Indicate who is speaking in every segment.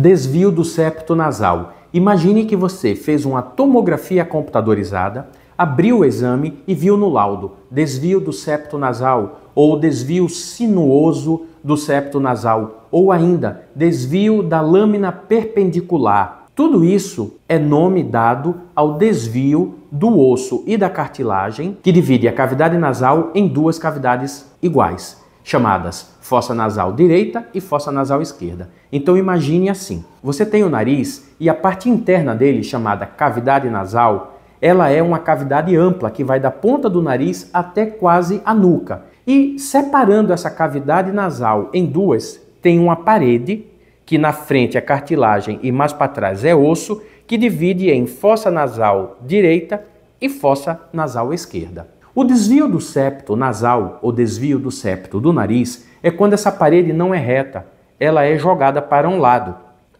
Speaker 1: Desvio do septo nasal. Imagine que você fez uma tomografia computadorizada, abriu o exame e viu no laudo desvio do septo nasal ou desvio sinuoso do septo nasal ou ainda desvio da lâmina perpendicular. Tudo isso é nome dado ao desvio do osso e da cartilagem que divide a cavidade nasal em duas cavidades iguais chamadas fossa nasal direita e fossa nasal esquerda. Então imagine assim: você tem o nariz e a parte interna dele, chamada cavidade nasal, ela é uma cavidade ampla que vai da ponta do nariz até quase a nuca. E separando essa cavidade nasal em duas, tem uma parede que na frente é cartilagem e mais para trás é osso, que divide em fossa nasal direita e fossa nasal esquerda. O desvio do septo nasal, ou desvio do septo do nariz, é quando essa parede não é reta, ela é jogada para um lado.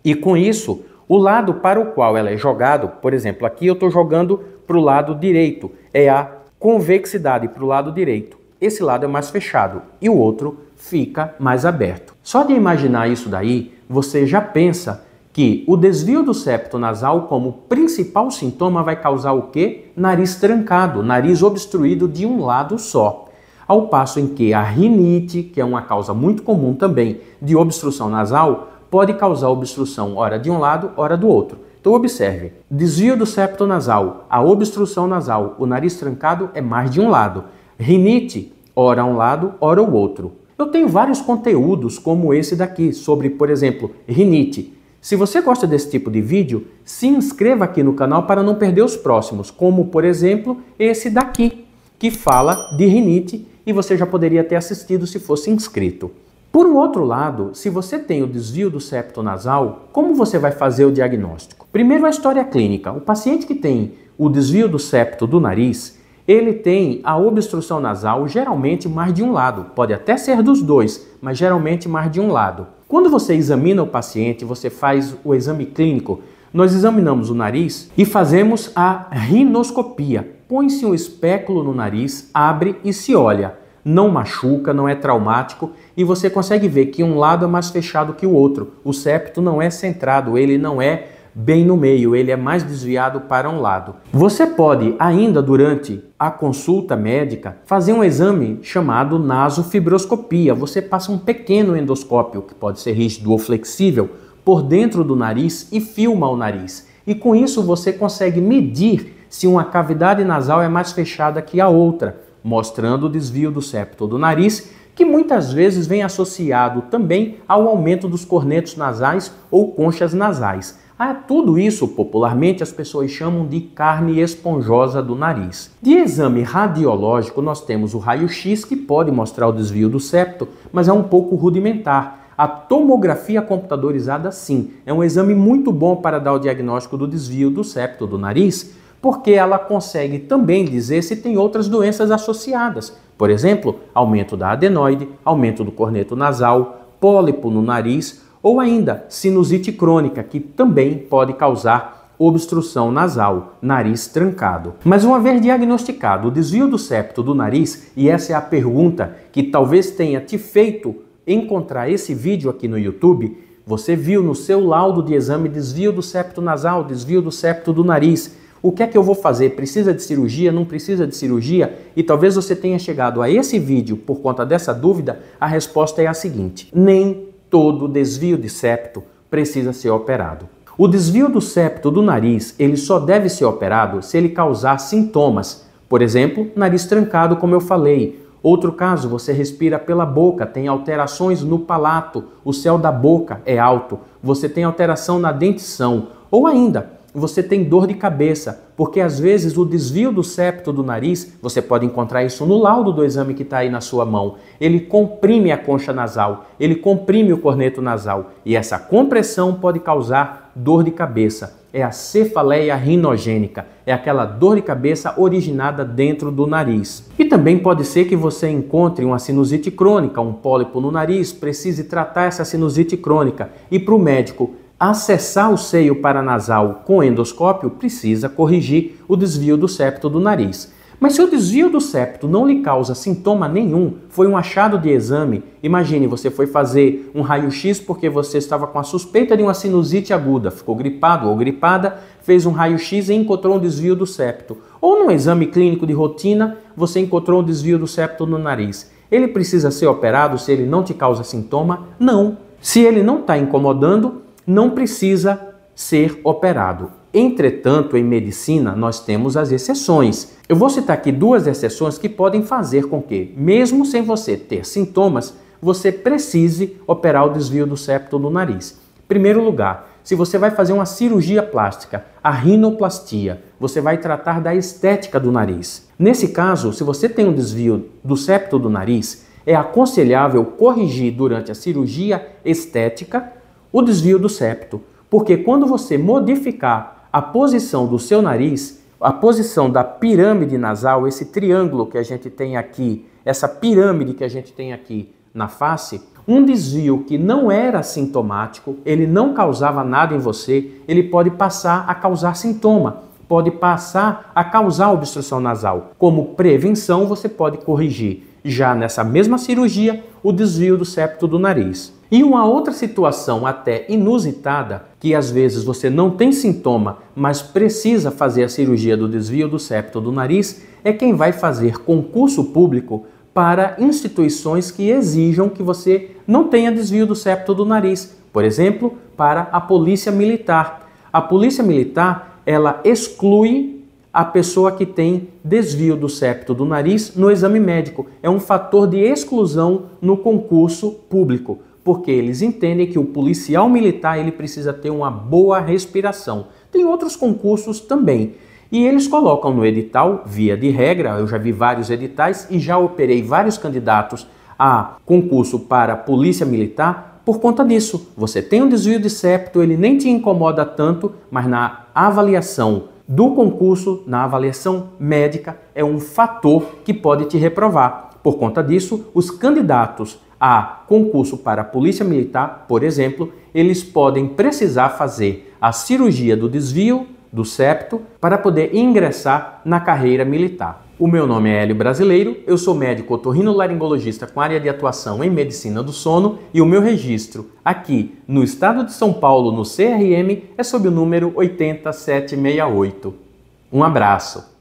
Speaker 1: E com isso, o lado para o qual ela é jogado, por exemplo, aqui eu estou jogando para o lado direito, é a convexidade para o lado direito. Esse lado é mais fechado e o outro fica mais aberto. Só de imaginar isso daí, você já pensa que o desvio do septo nasal como principal sintoma vai causar o quê? Nariz trancado, nariz obstruído de um lado só. Ao passo em que a rinite, que é uma causa muito comum também de obstrução nasal, pode causar obstrução ora de um lado, ora do outro. Então observe, desvio do septo nasal, a obstrução nasal, o nariz trancado é mais de um lado. Rinite, ora um lado, ora o outro. Eu tenho vários conteúdos como esse daqui sobre, por exemplo, rinite se você gosta desse tipo de vídeo, se inscreva aqui no canal para não perder os próximos, como por exemplo esse daqui, que fala de rinite e você já poderia ter assistido se fosse inscrito. Por um outro lado, se você tem o desvio do septo nasal, como você vai fazer o diagnóstico? Primeiro, a história clínica. O paciente que tem o desvio do septo do nariz, ele tem a obstrução nasal geralmente mais de um lado, pode até ser dos dois, mas geralmente mais de um lado. Quando você examina o paciente, você faz o exame clínico, nós examinamos o nariz e fazemos a rinoscopia. Põe-se um espéculo no nariz, abre e se olha. Não machuca, não é traumático e você consegue ver que um lado é mais fechado que o outro. O septo não é centrado, ele não é bem no meio, ele é mais desviado para um lado. Você pode ainda durante a consulta médica fazer um exame chamado nasofibroscopia. Você passa um pequeno endoscópio, que pode ser rígido ou flexível, por dentro do nariz e filma o nariz. E com isso você consegue medir se uma cavidade nasal é mais fechada que a outra, mostrando o desvio do septo do nariz que muitas vezes vem associado também ao aumento dos cornetos nasais ou conchas nasais. A tudo isso, popularmente, as pessoas chamam de carne esponjosa do nariz. De exame radiológico, nós temos o raio-x, que pode mostrar o desvio do septo, mas é um pouco rudimentar. A tomografia computadorizada, sim, é um exame muito bom para dar o diagnóstico do desvio do septo do nariz, porque ela consegue também dizer se tem outras doenças associadas, por exemplo, aumento da adenoide, aumento do corneto nasal, pólipo no nariz ou ainda sinusite crônica, que também pode causar obstrução nasal, nariz trancado. Mas uma vez diagnosticado o desvio do septo do nariz, e essa é a pergunta que talvez tenha te feito encontrar esse vídeo aqui no YouTube, você viu no seu laudo de exame desvio do septo nasal, desvio do septo do nariz. O que é que eu vou fazer? Precisa de cirurgia? Não precisa de cirurgia? E talvez você tenha chegado a esse vídeo por conta dessa dúvida. A resposta é a seguinte: nem todo desvio de septo precisa ser operado. O desvio do septo do nariz, ele só deve ser operado se ele causar sintomas. Por exemplo, nariz trancado, como eu falei. Outro caso, você respira pela boca, tem alterações no palato, o céu da boca é alto, você tem alteração na dentição. Ou ainda, você tem dor de cabeça, porque às vezes o desvio do septo do nariz, você pode encontrar isso no laudo do exame que está aí na sua mão, ele comprime a concha nasal, ele comprime o corneto nasal e essa compressão pode causar dor de cabeça. É a cefaleia rinogênica, é aquela dor de cabeça originada dentro do nariz. E também pode ser que você encontre uma sinusite crônica, um pólipo no nariz, precise tratar essa sinusite crônica. E para o médico, acessar o seio paranasal com endoscópio, precisa corrigir o desvio do septo do nariz. Mas se o desvio do septo não lhe causa sintoma nenhum, foi um achado de exame, imagine você foi fazer um raio-x porque você estava com a suspeita de uma sinusite aguda, ficou gripado ou gripada, fez um raio-x e encontrou um desvio do septo. Ou num exame clínico de rotina, você encontrou um desvio do septo no nariz. Ele precisa ser operado se ele não te causa sintoma? Não. Se ele não está incomodando, não precisa ser operado. Entretanto, em medicina, nós temos as exceções. Eu vou citar aqui duas exceções que podem fazer com que, mesmo sem você ter sintomas, você precise operar o desvio do septo do nariz. Primeiro lugar, se você vai fazer uma cirurgia plástica, a rinoplastia, você vai tratar da estética do nariz. Nesse caso, se você tem um desvio do septo do nariz, é aconselhável corrigir durante a cirurgia estética o desvio do septo. Porque quando você modificar a posição do seu nariz, a posição da pirâmide nasal, esse triângulo que a gente tem aqui, essa pirâmide que a gente tem aqui na face, um desvio que não era sintomático, ele não causava nada em você, ele pode passar a causar sintoma, pode passar a causar obstrução nasal. Como prevenção, você pode corrigir já nessa mesma cirurgia o desvio do septo do nariz. E uma outra situação até inusitada, que às vezes você não tem sintoma, mas precisa fazer a cirurgia do desvio do septo do nariz, é quem vai fazer concurso público para instituições que exijam que você não tenha desvio do septo do nariz, por exemplo, para a polícia militar. A polícia militar, ela exclui a pessoa que tem desvio do septo do nariz no exame médico. É um fator de exclusão no concurso público porque eles entendem que o policial militar ele precisa ter uma boa respiração. Tem outros concursos também. E eles colocam no edital, via de regra, eu já vi vários editais e já operei vários candidatos a concurso para polícia militar por conta disso. Você tem um desvio de septo, ele nem te incomoda tanto, mas na avaliação do concurso, na avaliação médica, é um fator que pode te reprovar. Por conta disso, os candidatos a concurso para a Polícia Militar, por exemplo, eles podem precisar fazer a cirurgia do desvio do septo para poder ingressar na carreira militar. O meu nome é Hélio Brasileiro, eu sou médico otorrinolaringologista com área de atuação em medicina do sono e o meu registro aqui no estado de São Paulo no CRM é sob o número 80768. Um abraço.